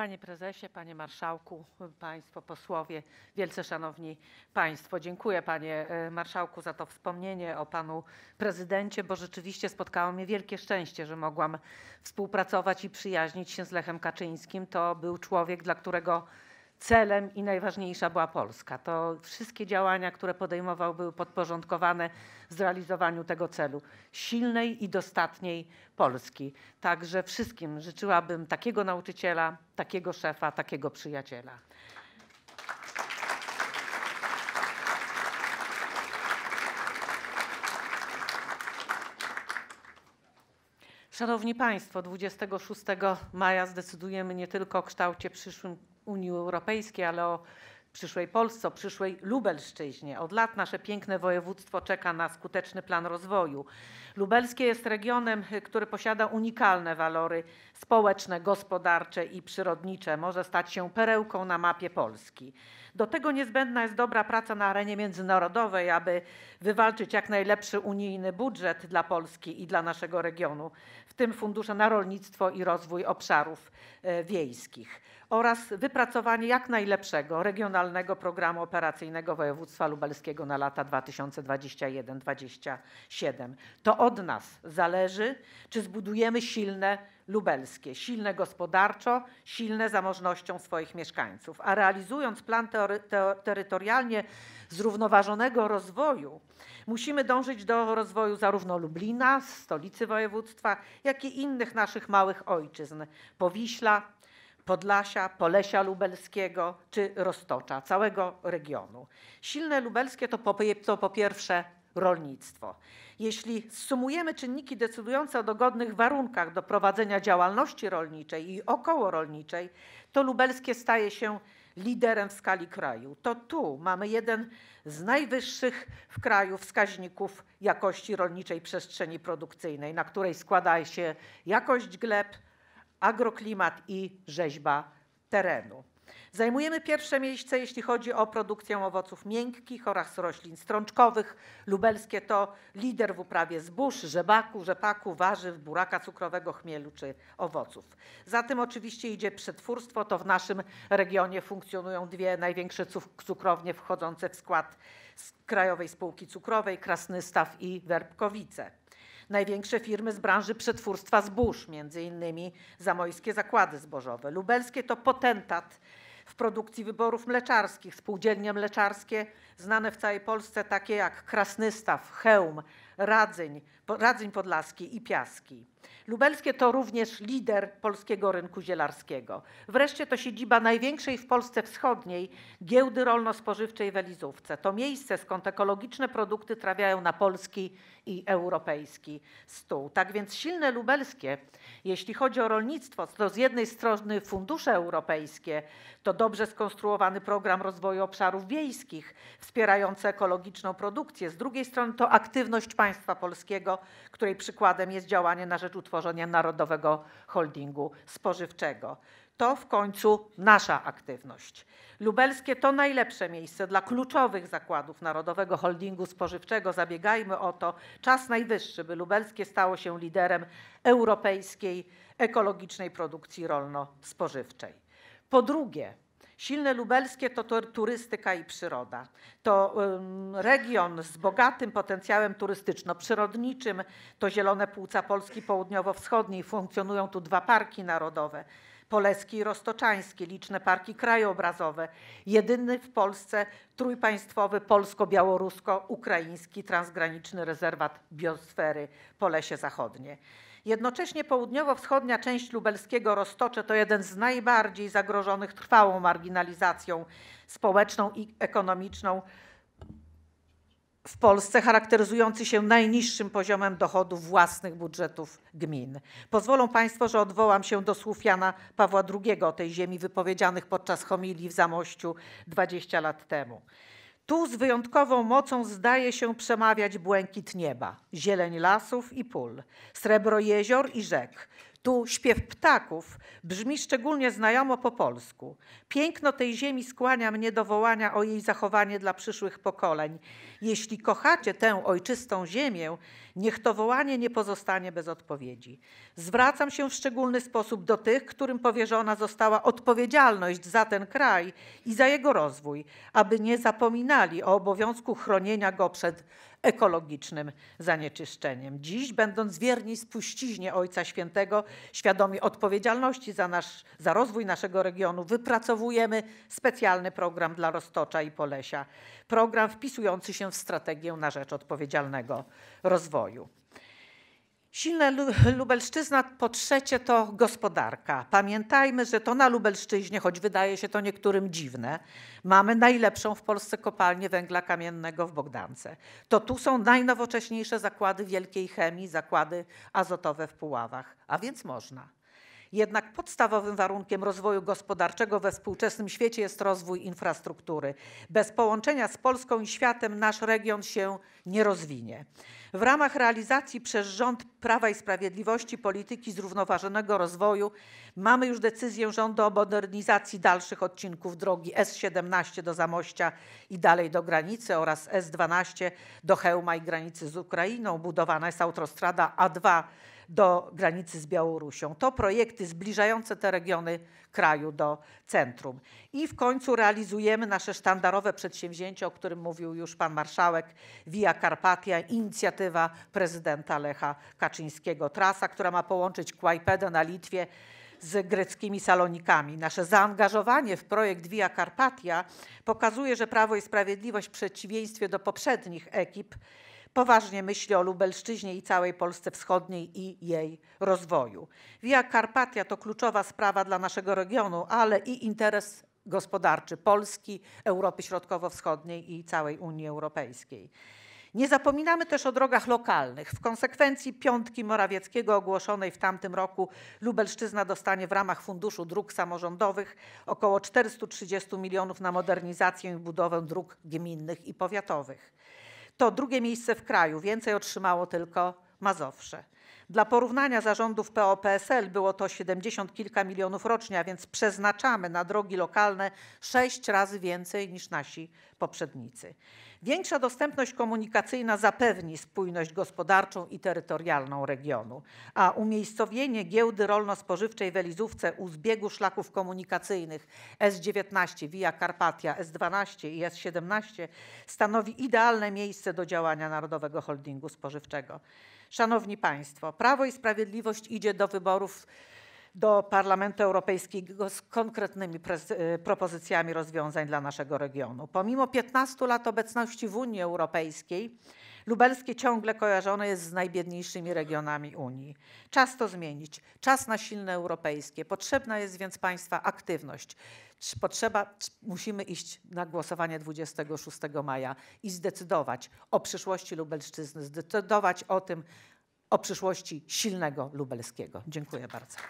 Panie prezesie, panie marszałku, państwo posłowie, wielce szanowni państwo, dziękuję panie e, marszałku za to wspomnienie o panu prezydencie, bo rzeczywiście spotkało mnie wielkie szczęście, że mogłam współpracować i przyjaźnić się z Lechem Kaczyńskim. To był człowiek, dla którego celem i najważniejsza była Polska. To wszystkie działania, które podejmował, były podporządkowane zrealizowaniu tego celu silnej i dostatniej Polski. Także wszystkim życzyłabym takiego nauczyciela, takiego szefa, takiego przyjaciela. Szanowni Państwo, 26 maja zdecydujemy nie tylko o kształcie przyszłym Unii Europejskiej, ale o przyszłej Polsce, o przyszłej Lubelszczyźnie. Od lat nasze piękne województwo czeka na skuteczny plan rozwoju. Lubelskie jest regionem, który posiada unikalne walory społeczne, gospodarcze i przyrodnicze. Może stać się perełką na mapie Polski. Do tego niezbędna jest dobra praca na arenie międzynarodowej, aby wywalczyć jak najlepszy unijny budżet dla Polski i dla naszego regionu, w tym fundusze na rolnictwo i rozwój obszarów e, wiejskich oraz wypracowanie jak najlepszego regionalnego Regionalnego Programu Operacyjnego Województwa Lubelskiego na lata 2021-2027. To od nas zależy, czy zbudujemy silne lubelskie, silne gospodarczo, silne zamożnością swoich mieszkańców. A realizując plan teory, te, terytorialnie zrównoważonego rozwoju, musimy dążyć do rozwoju zarówno Lublina, stolicy województwa, jak i innych naszych małych ojczyzn. Powiśla, Podlasia, Polesia Lubelskiego czy Roztocza, całego regionu. Silne lubelskie to po, to po pierwsze rolnictwo. Jeśli sumujemy czynniki decydujące o dogodnych warunkach do prowadzenia działalności rolniczej i okołorolniczej, to lubelskie staje się liderem w skali kraju. To tu mamy jeden z najwyższych w kraju wskaźników jakości rolniczej przestrzeni produkcyjnej, na której składa się jakość gleb, agroklimat i rzeźba terenu. Zajmujemy pierwsze miejsce, jeśli chodzi o produkcję owoców miękkich oraz roślin strączkowych. Lubelskie to lider w uprawie zbóż, rzebaku, rzepaku, warzyw, buraka cukrowego, chmielu czy owoców. Za tym oczywiście idzie przetwórstwo. To w naszym regionie funkcjonują dwie największe cukrownie wchodzące w skład Krajowej Spółki Cukrowej, Krasny Staw i Werbkowice największe firmy z branży przetwórstwa zbóż, między innymi Zamojskie Zakłady Zbożowe. Lubelskie to potentat w produkcji wyborów mleczarskich, spółdzielnie mleczarskie znane w całej Polsce takie jak Krasnystaw, Heum. Radzyń, Radzyń Podlaski i Piaski. Lubelskie to również lider polskiego rynku zielarskiego. Wreszcie to siedziba największej w Polsce wschodniej giełdy rolno-spożywczej w Elizówce. To miejsce, skąd ekologiczne produkty trafiają na polski i europejski stół. Tak więc silne lubelskie, jeśli chodzi o rolnictwo, to z jednej strony fundusze europejskie, to dobrze skonstruowany program rozwoju obszarów wiejskich wspierający ekologiczną produkcję, z drugiej strony to aktywność państwa państwa polskiego, której przykładem jest działanie na rzecz utworzenia Narodowego Holdingu Spożywczego. To w końcu nasza aktywność. Lubelskie to najlepsze miejsce dla kluczowych zakładów Narodowego Holdingu Spożywczego. Zabiegajmy o to. Czas najwyższy, by lubelskie stało się liderem europejskiej ekologicznej produkcji rolno-spożywczej. Po drugie, Silne lubelskie to turystyka i przyroda. To region z bogatym potencjałem turystyczno-przyrodniczym, to zielone płuca Polski Południowo-Wschodniej, funkcjonują tu dwa parki narodowe. Poleski i Roztoczański, liczne parki krajobrazowe, jedyny w Polsce trójpaństwowy polsko-białorusko-ukraiński transgraniczny rezerwat biosfery Polesie Zachodnie. Jednocześnie południowo-wschodnia część lubelskiego Roztocze to jeden z najbardziej zagrożonych trwałą marginalizacją społeczną i ekonomiczną w Polsce charakteryzujący się najniższym poziomem dochodów własnych budżetów gmin. Pozwolą Państwo, że odwołam się do słów Jana Pawła II o tej ziemi wypowiedzianych podczas homilii w Zamościu 20 lat temu. Tu z wyjątkową mocą zdaje się przemawiać błękit nieba, zieleń lasów i pól, srebro jezior i rzek, tu śpiew ptaków brzmi szczególnie znajomo po polsku. Piękno tej ziemi skłania mnie do wołania o jej zachowanie dla przyszłych pokoleń. Jeśli kochacie tę ojczystą ziemię, niech to wołanie nie pozostanie bez odpowiedzi. Zwracam się w szczególny sposób do tych, którym powierzona została odpowiedzialność za ten kraj i za jego rozwój, aby nie zapominali o obowiązku chronienia go przed ekologicznym zanieczyszczeniem. Dziś, będąc wierni spuściźnie Ojca Świętego, świadomi odpowiedzialności za, nasz, za rozwój naszego regionu, wypracowujemy specjalny program dla Roztocza i Polesia. Program wpisujący się w strategię na rzecz odpowiedzialnego rozwoju. Silna Lubelszczyzna po trzecie to gospodarka. Pamiętajmy, że to na Lubelszczyźnie, choć wydaje się to niektórym dziwne, mamy najlepszą w Polsce kopalnię węgla kamiennego w Bogdance. To tu są najnowocześniejsze zakłady wielkiej chemii, zakłady azotowe w Puławach, a więc można. Jednak podstawowym warunkiem rozwoju gospodarczego we współczesnym świecie jest rozwój infrastruktury. Bez połączenia z Polską i światem nasz region się nie rozwinie. W ramach realizacji przez rząd Prawa i Sprawiedliwości polityki zrównoważonego rozwoju mamy już decyzję rządu o modernizacji dalszych odcinków drogi S17 do Zamościa i dalej do granicy oraz S12 do Hełma i granicy z Ukrainą. Budowana jest autostrada A2 do granicy z Białorusią. To projekty zbliżające te regiony kraju do centrum. I w końcu realizujemy nasze sztandarowe przedsięwzięcie, o którym mówił już pan marszałek, Via Carpatia, inicjatywa prezydenta Lecha Kaczyńskiego. Trasa, która ma połączyć Kłajpedę na Litwie z greckimi salonikami. Nasze zaangażowanie w projekt Via Carpatia pokazuje, że Prawo i Sprawiedliwość w przeciwieństwie do poprzednich ekip Poważnie myśli o Lubelszczyźnie i całej Polsce Wschodniej i jej rozwoju. Via Carpatia to kluczowa sprawa dla naszego regionu, ale i interes gospodarczy Polski, Europy Środkowo-Wschodniej i całej Unii Europejskiej. Nie zapominamy też o drogach lokalnych. W konsekwencji piątki Morawieckiego ogłoszonej w tamtym roku Lubelszczyzna dostanie w ramach Funduszu Dróg Samorządowych około 430 milionów na modernizację i budowę dróg gminnych i powiatowych to drugie miejsce w kraju. Więcej otrzymało tylko Mazowsze. Dla porównania zarządów POPSL było to 70 kilka milionów rocznie, a więc przeznaczamy na drogi lokalne sześć razy więcej niż nasi poprzednicy. Większa dostępność komunikacyjna zapewni spójność gospodarczą i terytorialną regionu, a umiejscowienie giełdy rolno-spożywczej w Elizówce u zbiegu szlaków komunikacyjnych S19 Via Carpatia, S12 i S17 stanowi idealne miejsce do działania Narodowego Holdingu Spożywczego. Szanowni Państwo, Prawo i Sprawiedliwość idzie do wyborów do Parlamentu Europejskiego z konkretnymi e, propozycjami rozwiązań dla naszego regionu. Pomimo 15 lat obecności w Unii Europejskiej, Lubelskie ciągle kojarzone jest z najbiedniejszymi regionami Unii. Czas to zmienić. Czas na silne europejskie. Potrzebna jest więc państwa aktywność. Potrzeba, musimy iść na głosowanie 26 maja i zdecydować o przyszłości Lubelszczyzny, zdecydować o tym, o przyszłości silnego lubelskiego. Dziękuję bardzo.